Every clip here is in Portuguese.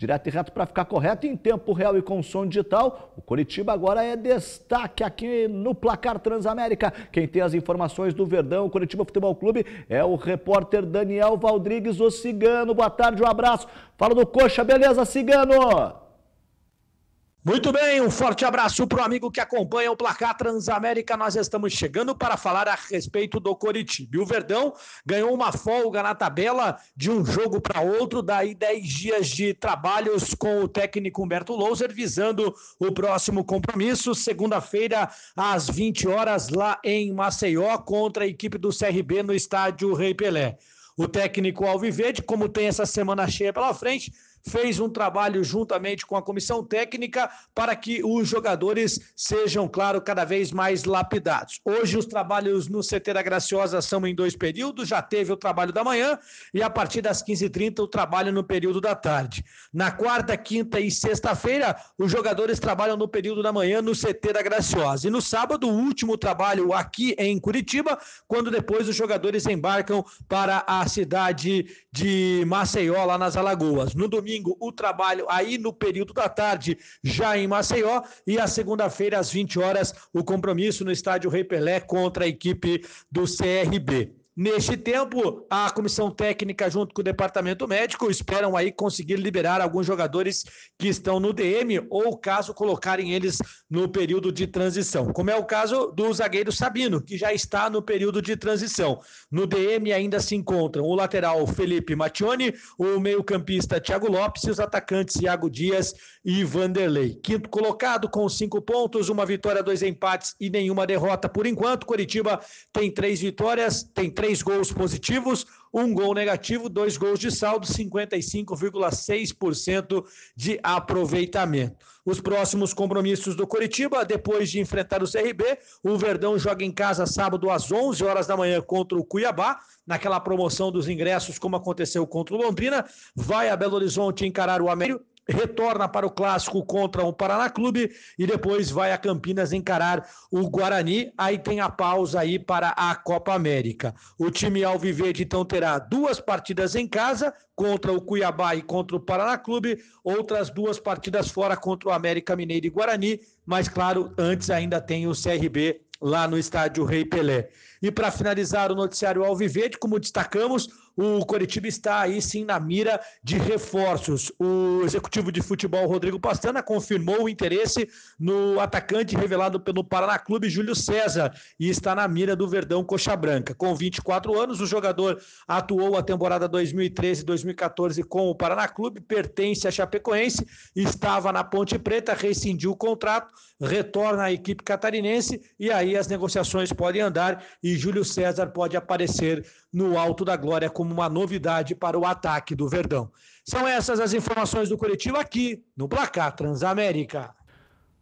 Direto e reto para ficar correto em tempo real e com som digital. O Curitiba agora é destaque aqui no Placar Transamérica. Quem tem as informações do Verdão, o Curitiba Futebol Clube, é o repórter Daniel Valdrigues, o Cigano. Boa tarde, um abraço. Fala do Coxa, beleza, Cigano? Muito bem, um forte abraço para o amigo que acompanha o Placar Transamérica. Nós estamos chegando para falar a respeito do Coritiba. o Verdão ganhou uma folga na tabela de um jogo para outro, daí 10 dias de trabalhos com o técnico Humberto Louser, visando o próximo compromisso, segunda-feira, às 20 horas, lá em Maceió, contra a equipe do CRB no estádio Rei Pelé. O técnico Alviverde, como tem essa semana cheia pela frente, fez um trabalho juntamente com a comissão técnica para que os jogadores sejam, claro, cada vez mais lapidados. Hoje os trabalhos no CT da Graciosa são em dois períodos, já teve o trabalho da manhã e a partir das 15h30 o trabalho no período da tarde. Na quarta, quinta e sexta-feira, os jogadores trabalham no período da manhã no CT da Graciosa. E no sábado, o último trabalho aqui em Curitiba, quando depois os jogadores embarcam para a cidade de Maceió, lá nas Alagoas. No domingo domingo, o trabalho aí no período da tarde, já em Maceió, e a segunda-feira, às 20 horas, o compromisso no estádio Rei Pelé contra a equipe do CRB. Neste tempo, a comissão técnica, junto com o departamento médico, esperam aí conseguir liberar alguns jogadores que estão no DM ou, caso, colocarem eles no período de transição, como é o caso do zagueiro Sabino, que já está no período de transição. No DM ainda se encontram o lateral Felipe Mattione, o meio-campista Thiago Lopes e os atacantes Iago Dias e Vanderlei. Quinto colocado com cinco pontos, uma vitória, dois empates e nenhuma derrota por enquanto. Coritiba tem três vitórias, tem três gols positivos, um gol negativo, dois gols de saldo, 55,6% de aproveitamento. Os próximos compromissos do Curitiba, depois de enfrentar o CRB, o Verdão joga em casa sábado às 11 horas da manhã contra o Cuiabá, naquela promoção dos ingressos como aconteceu contra o Londrina, vai a Belo Horizonte encarar o Américo retorna para o clássico contra o Paraná Clube e depois vai a Campinas encarar o Guarani. Aí tem a pausa aí para a Copa América. O time Alviverde então terá duas partidas em casa contra o Cuiabá e contra o Paraná Clube, outras duas partidas fora contra o América Mineiro e Guarani, mas claro, antes ainda tem o CRB lá no estádio Rei Pelé. E para finalizar o noticiário Alviverde, como destacamos, o Coritiba está aí sim na mira de reforços. O executivo de futebol Rodrigo Pastana confirmou o interesse no atacante revelado pelo Paraná Clube Júlio César e está na mira do Verdão Coxa Branca. Com 24 anos, o jogador atuou a temporada 2013-2014 com o Paraná Clube, pertence à Chapecoense, estava na Ponte Preta, rescindiu o contrato, retorna à equipe catarinense e aí as negociações podem andar e Júlio César pode aparecer no Alto da Glória como uma novidade para o ataque do Verdão. São essas as informações do Curitiba aqui no Placar Transamérica.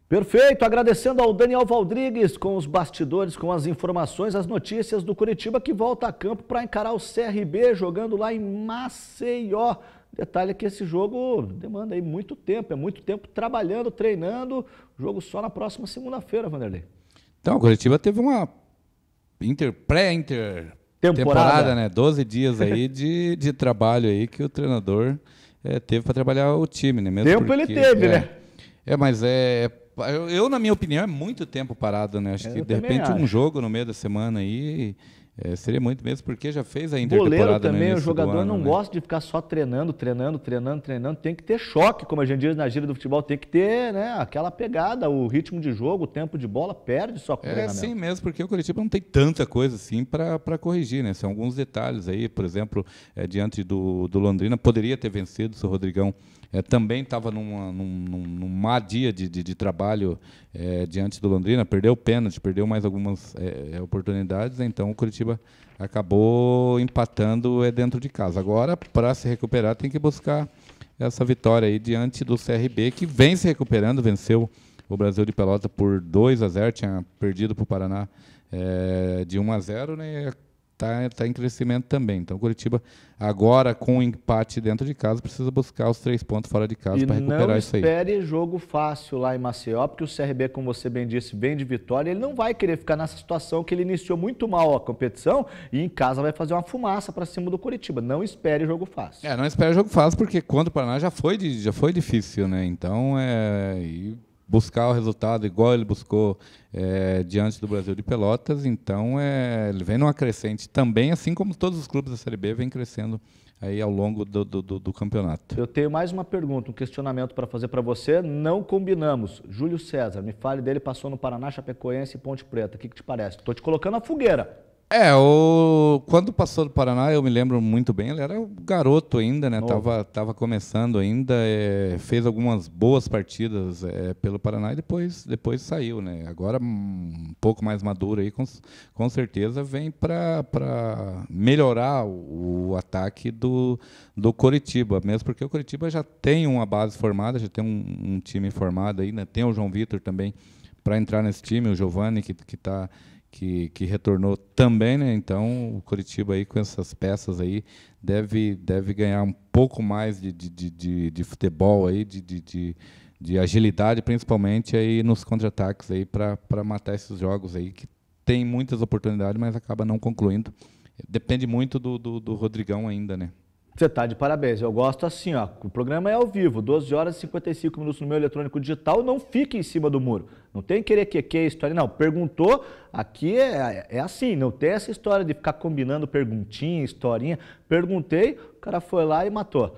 Perfeito, agradecendo ao Daniel Valdrigues com os bastidores, com as informações, as notícias do Curitiba que volta a campo para encarar o CRB jogando lá em Maceió. Detalhe é que esse jogo demanda aí muito tempo, é muito tempo trabalhando, treinando, jogo só na próxima segunda-feira, Vanderlei. Então, o Curitiba teve uma pré-inter temporada. temporada, né? 12 dias aí de, de trabalho aí que o treinador é, teve para trabalhar o time, né? Mesmo tempo porque, ele teve, é, né? É, mas é. Eu, na minha opinião, é muito tempo parado, né? Acho é, eu que de repente acho. um jogo no meio da semana aí é, seria muito mesmo, porque já fez a intertemporada. Goleiro né, também, o jogador ano, não né? gosta de ficar só treinando, treinando, treinando, treinando. Tem que ter choque, como a gente diz na gira do futebol, tem que ter né, aquela pegada, o ritmo de jogo, o tempo de bola, perde só com É assim mesmo, porque o Curitiba não tem tanta coisa assim para corrigir, né? São alguns detalhes aí, por exemplo, é, diante do, do Londrina, poderia ter vencido se o Rodrigão é, também estava num, num má dia de, de, de trabalho é, diante do Londrina, perdeu o pênalti, perdeu mais algumas é, é oportunidades, então o Curitiba acabou empatando é, dentro de casa. Agora, para se recuperar, tem que buscar essa vitória aí diante do CRB, que vem se recuperando, venceu o Brasil de Pelota por 2 a 0 tinha perdido para o Paraná é, de 1 a 0 né? está tá em crescimento também. Então, Curitiba, agora com um empate dentro de casa, precisa buscar os três pontos fora de casa para recuperar isso aí. Não espere jogo fácil lá em Maceió, porque o CRB, como você bem disse, vem de vitória. Ele não vai querer ficar nessa situação que ele iniciou muito mal a competição e em casa vai fazer uma fumaça para cima do Curitiba. Não espere jogo fácil. É, não espere jogo fácil, porque contra o Paraná já foi, de, já foi difícil, né? Então, é. E buscar o resultado igual ele buscou é, diante do Brasil de Pelotas. Então, é, ele vem numa crescente também, assim como todos os clubes da Série B vem crescendo aí ao longo do, do, do, do campeonato. Eu tenho mais uma pergunta, um questionamento para fazer para você. Não combinamos. Júlio César, me fale dele, passou no Paraná, Chapecoense e Ponte Preta. O que, que te parece? Estou te colocando a fogueira. É, o... quando passou do Paraná, eu me lembro muito bem, ele era um garoto ainda, né? Tava, tava começando ainda, é, fez algumas boas partidas é, pelo Paraná e depois, depois saiu, né? Agora, hum, um pouco mais maduro aí, com, com certeza vem para melhorar o, o, ataque do, do Coritiba, mesmo porque o Coritiba já tem uma base formada, já tem um, um time formado aí, né? Tem o João Vitor também para entrar nesse time, o Giovani que, que tá que, que retornou também, né? Então o Curitiba aí com essas peças aí deve, deve ganhar um pouco mais de, de, de, de, de futebol aí, de, de, de, de, agilidade principalmente aí nos contra-ataques aí para matar esses jogos aí que tem muitas oportunidades, mas acaba não concluindo. Depende muito do, do, do Rodrigão ainda, né? Você está de parabéns. Eu gosto assim, ó. O programa é ao vivo, 12 horas e 55 minutos no meu eletrônico digital. Não fique em cima do muro. Não tem querer que que história, não. Perguntou, aqui é, é assim, não tem essa história de ficar combinando perguntinha, historinha. Perguntei, o cara foi lá e matou.